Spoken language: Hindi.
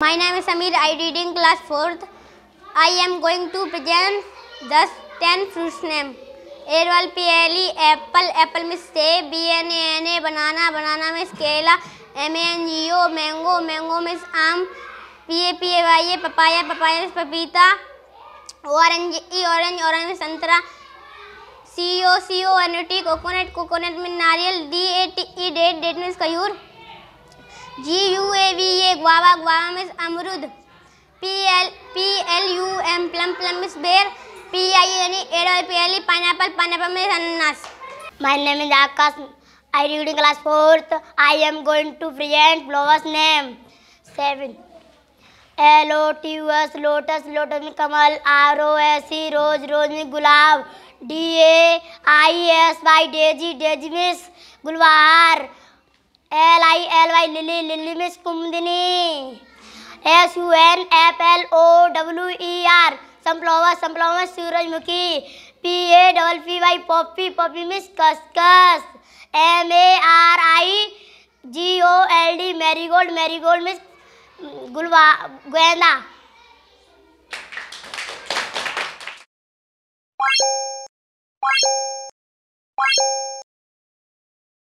My name is Samir. I reading class 4th. I am going to present the 10 fruits name. एरवल पियली एप्पल एप्पल में से B N A N A banana banana में केला M N G O mango mango में आम P A P A Y A papaya papaya में पपीता ऑरेंज ई ऑरेंज ऑरेंज में संतरा C O C O N T coconut coconut में नारियल D A T E date date में खजूर G U A V A guava guava means अमरुद P L P L U M plum plum means बेर P I N E L P L E pineapple pineapple means अनानास my name is Akash I reading class fourth I am going to present flowers name seven L O T U S lotus lotus में कमल R O S E rose rose में गुलाब D A I S Y daisy daisy means गुलवार L I L Y lily lily miss कुमदिनी S U N F L O W E R sunflower sunflower सूरजमुखी P A double P Y poppy poppy means कसकस M A R I G O L D marigold marigold means गुलवा गेंदा